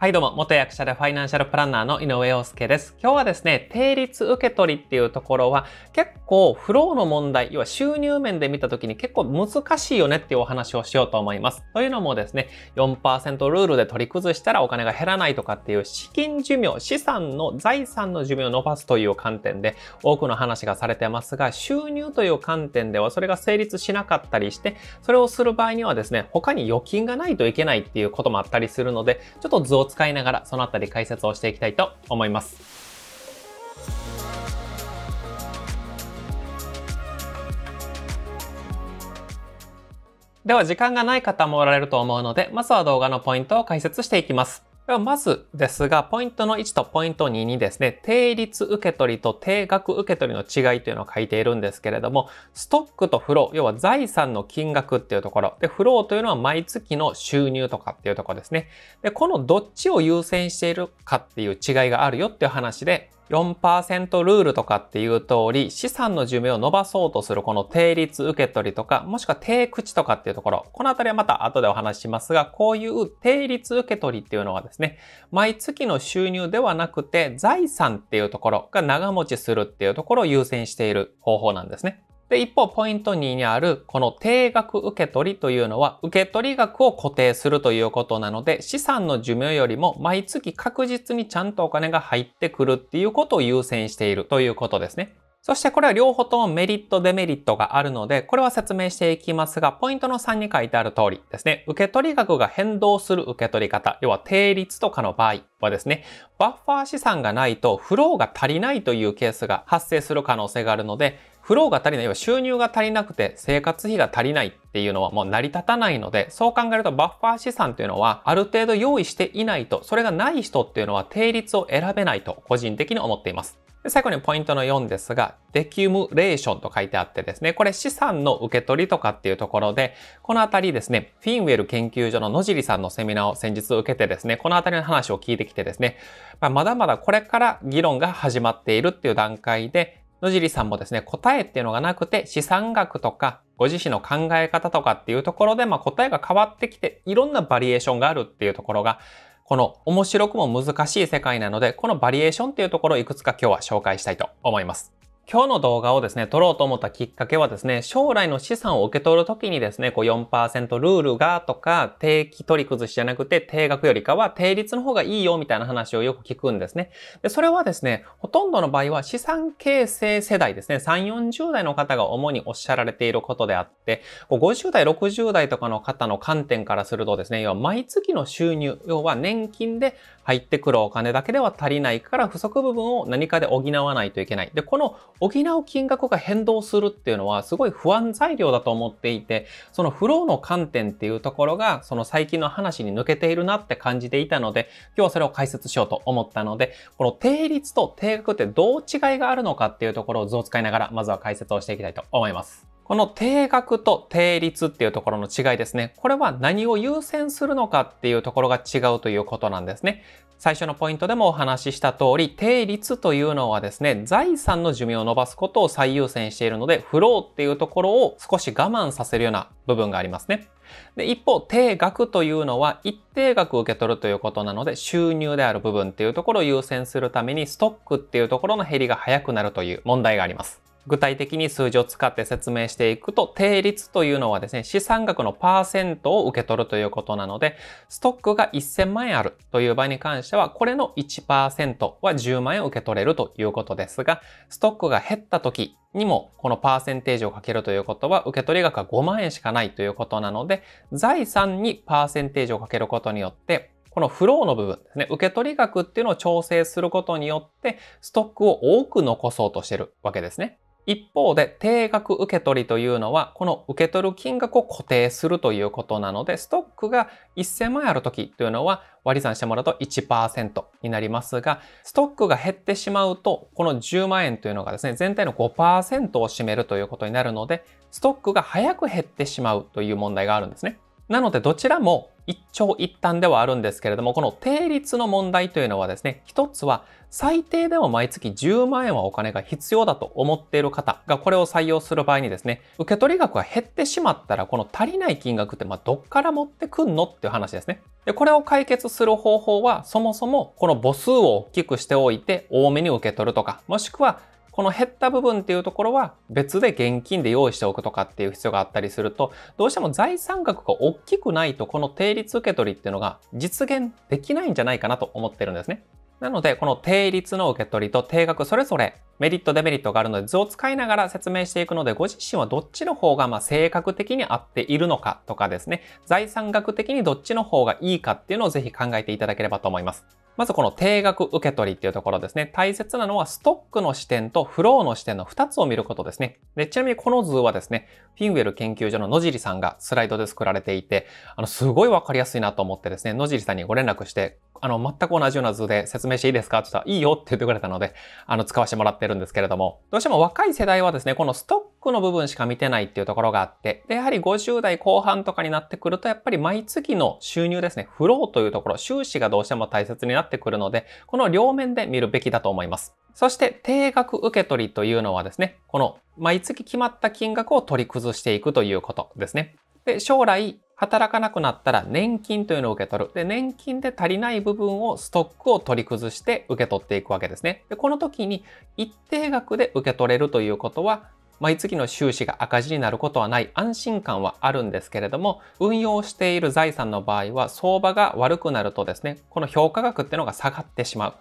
はい、どうも、元役者でファイナンシャルプランナーの井上陽介です。今日はですね、定率受け取りっていうところは、結構フローの問題、要は収入面で見た時に結構難しいよねっていうお話をしようと思います。というのもですね、4%ルールで取り崩したらお金が減らないとかっていう資金寿命、資産の財産の寿命を伸ばすという観点で多くの話がされてますが、収入という観点ではそれが成立しなかったりして、それをする場合にはですね、他に預金がないといけないっていうこともあったりするので、ちょっと使いながらそのあたり解説をしていきたいと思います。では時間がない方もおられると思うので、まずは動画のポイントを解説していきます。ではまずですが、ポイントの1とポイント2にですね、定率受取と定額受取の違いというのを書いているんですけれども、ストックとフロー、要は財産の金額っていうところ、で、フローというのは毎月の収入とかっていうところですね。で、このどっちを優先しているかっていう違いがあるよっていう話で、4%ルールとかっていう通り、資産の寿命を伸ばそうとするこの定率受け取りとか、もしくは定口とかっていうところ、このあたりはまた後でお話ししますが、こういう定率受け取りっていうのはですね、毎月の収入ではなくて、財産っていうところが長持ちするっていうところを優先している方法なんですね。で、一方、ポイント2にある、この定額受け取りというのは、受取額を固定するということなので、資産の寿命よりも毎月確実にちゃんとお金が入ってくるっていうことを優先しているということですね。そしてこれは両方ともメリット、デメリットがあるので、これは説明していきますが、ポイントの3に書いてある通りですね、受取額が変動する受け取り方、要は定率とかの場合はですね、バッファー資産がないとフローが足りないというケースが発生する可能性があるので、フローが足りない、要は収入が足りなくて生活費が足りないっていうのはもう成り立たないので、そう考えるとバッファー資産っていうのはある程度用意していないと、それがない人っていうのは定率を選べないと個人的に思っています。最後にポイントの4ですが、デキュムレーションと書いてあってですね、これ資産の受け取りとかっていうところで、このあたりですね、フィンウェル研究所の野尻さんのセミナーを先日受けてですね、このあたりの話を聞いてきてですね、まあ、まだまだこれから議論が始まっているっていう段階で、野尻さんもですね、答えっていうのがなくて、資産額とか、ご自身の考え方とかっていうところで、まあ、答えが変わってきて、いろんなバリエーションがあるっていうところが、この面白くも難しい世界なので、このバリエーションっていうところをいくつか今日は紹介したいと思います。今日の動画をですね、撮ろうと思ったきっかけはですね、将来の資産を受け取るときにですね、こう4%ルールがとか、定期取り崩しじゃなくて定額よりかは定率の方がいいよみたいな話をよく聞くんですね。で、それはですね、ほとんどの場合は資産形成世代ですね、3、40代の方が主におっしゃられていることであって、50代、60代とかの方の観点からするとですね、要は毎月の収入、要は年金で入ってくるお金だけでは足りないから不足部分を何かで補わないといけない。で、この補う金額が変動するっていうのはすごい不安材料だと思っていて、そのフローの観点っていうところが、その最近の話に抜けているなって感じていたので、今日はそれを解説しようと思ったので、この定率と定額ってどう違いがあるのかっていうところを図を使いながら、まずは解説をしていきたいと思います。この定額と定率っていうところの違いですね。これは何を優先するのかっていうところが違うということなんですね。最初のポイントでもお話しした通り、定率というのはですね、財産の寿命を伸ばすことを最優先しているので、フローっていうところを少し我慢させるような部分がありますね。で、一方、定額というのは一定額受け取るということなので、収入である部分っていうところを優先するために、ストックっていうところの減りが早くなるという問題があります。具体的に数字を使って説明していくと、定率というのはですね、資産額のパーセントを受け取るということなので、ストックが1000万円あるという場合に関しては、これの1%は10万円受け取れるということですが、ストックが減った時にも、このパーセンテージをかけるということは、受け取り額は5万円しかないということなので、財産にパーセンテージをかけることによって、このフローの部分ですね、受け取り額っていうのを調整することによって、ストックを多く残そうとしてるわけですね。一方で定額受け取りというのはこの受け取る金額を固定するということなのでストックが1000万円ある時というのは割り算してもらうと1%になりますがストックが減ってしまうとこの10万円というのがですね全体の5%を占めるということになるのでストックが早く減ってしまうという問題があるんですね。なのでどちらも一長一短ではあるんですけれども、この定率の問題というのはですね、一つは最低でも毎月10万円はお金が必要だと思っている方がこれを採用する場合にですね、受け取り額が減ってしまったら、この足りない金額ってまあどっから持ってくんのっていう話ですね。で、これを解決する方法は、そもそもこの母数を大きくしておいて多めに受け取るとか、もしくはこの減った部分っていうところは別で現金で用意しておくとかっていう必要があったりすると、どうしても財産額が大きくないとこの定率受け取りっていうのが実現できないんじゃないかなと思ってるんですね。なので、この定率の受け取りと定額それぞれメリットデメリットがあるので図を使いながら説明していくので、ご自身はどっちの方がま性格的に合っているのかとかですね、財産額的にどっちの方がいいかっていうのをぜひ考えていただければと思います。まずこの定額受け取りっていうところですね。大切なのはストックの視点とフローの視点の2つを見ることですね。で、ちなみにこの図はですね、フィンウェル研究所の野尻さんがスライドで作られていて、あの、すごいわかりやすいなと思ってですね、野尻さんにご連絡して、あの、全く同じような図で説明していいですかって言ったら、いいよって言ってくれたので、あの、使わせてもらってるんですけれども、どうしても若い世代はですね、このストックッの部分しか見てないっていうところがあって、で、やはり50代後半とかになってくると、やっぱり毎月の収入ですね、フローというところ、収支がどうしても大切になってくるので、この両面で見るべきだと思います。そして、定額受け取りというのはですね、この毎月決まった金額を取り崩していくということですね。で、将来、働かなくなったら年金というのを受け取る。で、年金で足りない部分をストックを取り崩して受け取っていくわけですね。で、この時に一定額で受け取れるということは、毎月の収支が赤字になることはない安心感はあるんですけれども、運用している財産の場合は相場が悪くなるとですね、この評価額っていうのが下がってしまう。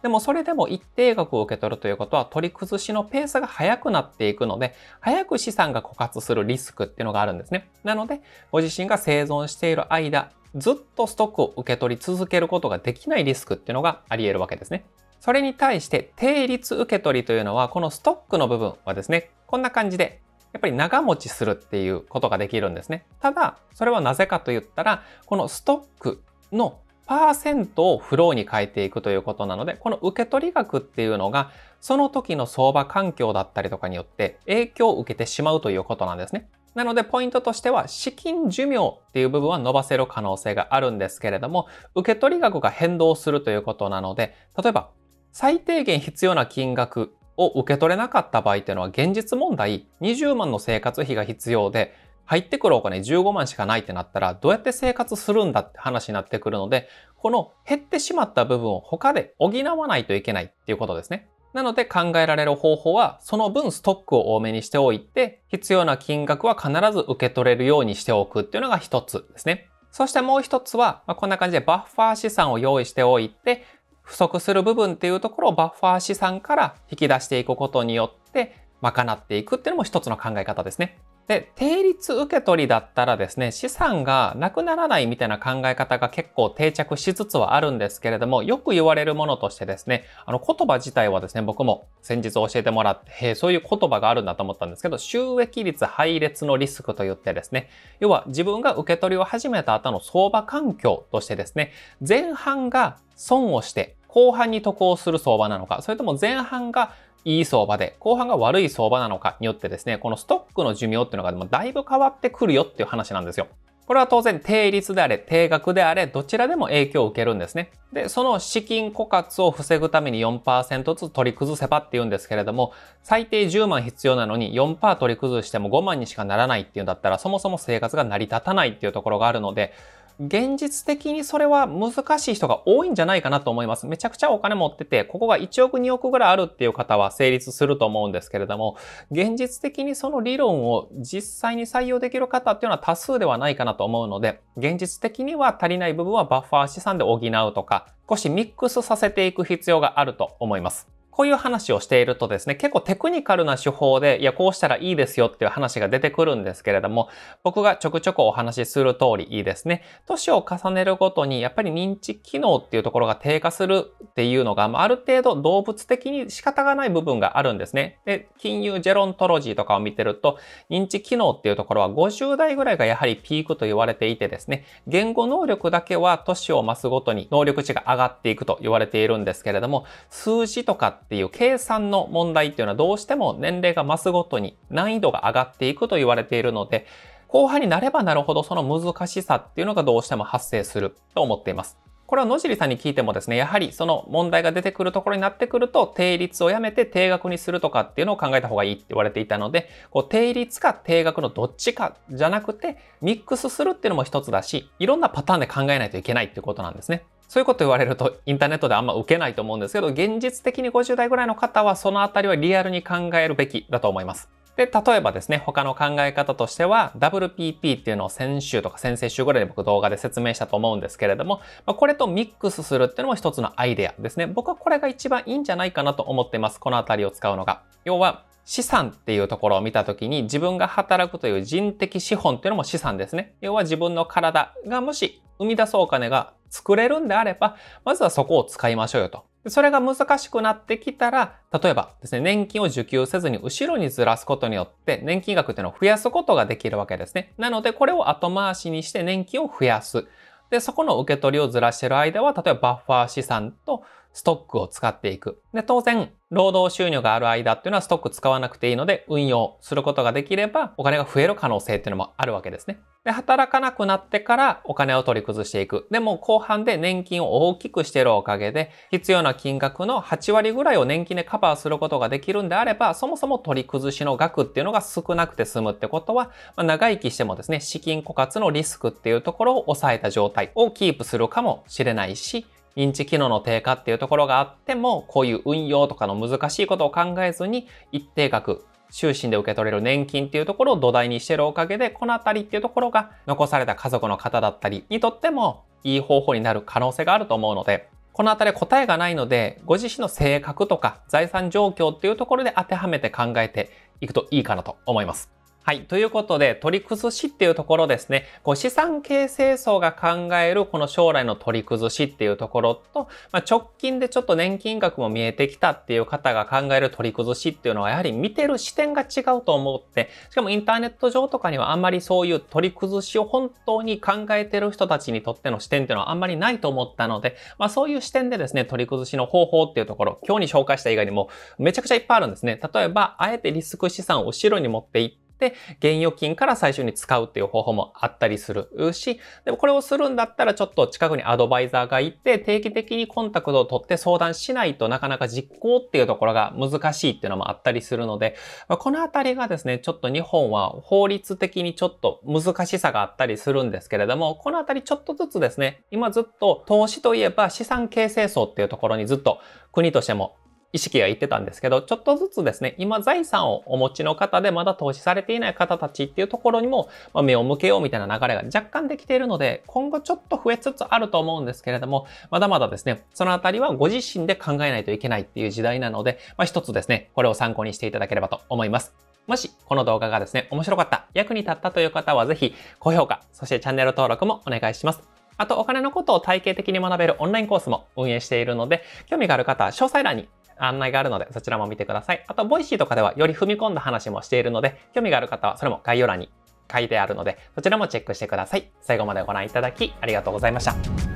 でもそれでも一定額を受け取るということは取り崩しのペースが速くなっていくので、早く資産が枯渇するリスクっていうのがあるんですね。なので、ご自身が生存している間、ずっとストックを受け取り続けることができないリスクっていうのがあり得るわけですね。それに対して、定率受け取りというのは、このストックの部分はですね、こんな感じで、やっぱり長持ちするっていうことができるんですね。ただ、それはなぜかと言ったら、このストックのパーセントをフローに変えていくということなので、この受け取り額っていうのが、その時の相場環境だったりとかによって影響を受けてしまうということなんですね。なのでポイントとしては資金寿命っていう部分は伸ばせる可能性があるんですけれども、受け取り額が変動するということなので、例えば最低限必要な金額を受け取れなかった場合っていうのは現実問題20万の生活費が必要で入ってくるお金15万しかないってなったらどうやって生活するんだって話になってくるのでこの減ってしまった部分を他で補わないといけないっていうことですね。なので考えられる方法はその分ストックを多めにしておいて必要な金額は必ず受け取れるようにしておくっていうのが一つですね。そしてもう一つは、まあ、こんな感じでバッファー資産を用意しておいて、不足する部分っていうところをバッファー資産から引き出していくことによって賄っていくっていうのも一つの考え方ですね。で、定率受け取りだったらですね、資産がなくならないみたいな考え方が結構定着しつつはあるんですけれども、よく言われるものとしてですね、あの言葉自体はですね、僕も先日教えてもらって、そういう言葉があるんだと思ったんですけど、収益率配列のリスクと言ってですね、要は自分が受け取りを始めた後の相場環境としてですね、前半が損をして、後半に得をする相場なのか、それとも前半がいい相場で、後半が悪い相場なのかによってですね、このストックの寿命っていうのがだいぶ変わってくるよっていう話なんですよ。これは当然定率であれ、定額であれ、どちらでも影響を受けるんですね。で、その資金枯渇を防ぐために4%ずつ取り崩せばって言うんですけれども、最低10万必要なのに4%取り崩しても5万にしかならないっていうんだったら、そもそも生活が成り立たないっていうところがあるので、現実的にそれは難しい人が多いんじゃないかなと思います。めちゃくちゃお金持ってて、ここが1億2億ぐらいあるっていう方は成立すると思うんですけれども、現実的にその理論を実際に採用できる方っていうのは多数ではないかなと思うので、現実的には足りない部分はバッファー資産で補うとか、少しミックスさせていく必要があると思います。こういう話をしているとですね、結構テクニカルな手法で、いや、こうしたらいいですよっていう話が出てくるんですけれども、僕がちょくちょくお話しする通りいいですね。年を重ねるごとに、やっぱり認知機能っていうところが低下するっていうのが、ある程度動物的に仕方がない部分があるんですね。で、金融ジェロントロジーとかを見てると、認知機能っていうところは50代ぐらいがやはりピークと言われていてですね、言語能力だけは年を増すごとに能力値が上がっていくと言われているんですけれども、数字とかっていう計算の問題っていうのはどうしても年齢が増すごとに難易度が上がっていくと言われているので、後半になればなるほどその難しさっていうのがどうしても発生すると思っています。これは野尻さんに聞いてもですね、やはりその問題が出てくるところになってくると、定率をやめて定額にするとかっていうのを考えた方がいいって言われていたので、こう定率か定額のどっちかじゃなくて、ミックスするっていうのも一つだし、いろんなパターンで考えないといけないっていうことなんですね。そういうこと言われるとインターネットであんま受けないと思うんですけど、現実的に50代ぐらいの方はそのあたりはリアルに考えるべきだと思います。で、例えばですね、他の考え方としては、WPP っていうのを先週とか先々週ぐらいで僕動画で説明したと思うんですけれども、まこれとミックスするっていうのも一つのアイデアですね。僕はこれが一番いいんじゃないかなと思ってます。このあたりを使うのが。要は、資産っていうところを見たときに自分が働くという人的資本っていうのも資産ですね。要は自分の体がもし生み出すお金が作れるんであれば、まずはそこを使いましょうよと。それが難しくなってきたら、例えばですね、年金を受給せずに後ろにずらすことによって、年金額っていうのを増やすことができるわけですね。なので、これを後回しにして年金を増やす。で、そこの受け取りをずらしてる間は、例えばバッファー資産とストックを使っていく。で、当然、労働収入がある間っていうのはストック使わなくていいので運用することができればお金が増える可能性っていうのもあるわけですね。で、働かなくなってからお金を取り崩していく。でも後半で年金を大きくしているおかげで必要な金額の8割ぐらいを年金でカバーすることができるんであればそもそも取り崩しの額っていうのが少なくて済むってことは、まあ、長生きしてもですね、資金枯渇のリスクっていうところを抑えた状態をキープするかもしれないし、認知機能の低下っていうところがあっても、こういう運用とかの難しいことを考えずに、一定額、終身で受け取れる年金っていうところを土台にしてるおかげで、このあたりっていうところが残された家族の方だったりにとってもいい方法になる可能性があると思うので、このあたり答えがないので、ご自身の性格とか財産状況っていうところで当てはめて考えていくといいかなと思います。はい。ということで、取り崩しっていうところですね。こう資産形成層が考えるこの将来の取り崩しっていうところと、まあ、直近でちょっと年金額も見えてきたっていう方が考える取り崩しっていうのは、やはり見てる視点が違うと思って、しかもインターネット上とかにはあんまりそういう取り崩しを本当に考えてる人たちにとっての視点っていうのはあんまりないと思ったので、まあそういう視点でですね、取り崩しの方法っていうところ、今日に紹介した以外にもめちゃくちゃいっぱいあるんですね。例えば、あえてリスク資産を後ろに持っていって、、現預金から最初に使うっていう方法もあったりするし、でもこれをするんだったらちょっと近くにアドバイザーがいて、定期的にコンタクトを取って相談しないとなかなか実行っていうところが難しいっていうのもあったりするので、このあたりがですね、ちょっと日本は法律的にちょっと難しさがあったりするんですけれども、このあたりちょっとずつですね、今ずっと投資といえば資産形成層っていうところにずっと国としても意識がいってたんですけど、ちょっとずつですね、今財産をお持ちの方でまだ投資されていない方たちっていうところにも、ま目を向けようみたいな流れが若干できているので、今後ちょっと増えつつあると思うんですけれども、まだまだですね、そのあたりはご自身で考えないといけないっていう時代なので、まあ、一つですね、これを参考にしていただければと思います。もし、この動画がですね、面白かった、役に立ったという方は、ぜひ、高評価、そしてチャンネル登録もお願いします。あと、お金のことを体系的に学べるオンラインコースも運営しているので、興味がある方は詳細欄に案内があるので、そちらも見てください。あと、ボイシーとかではより踏み込んだ話もしているので、興味がある方はそれも概要欄に書いてあるので、そちらもチェックしてください。最後までご覧いただき、ありがとうございました。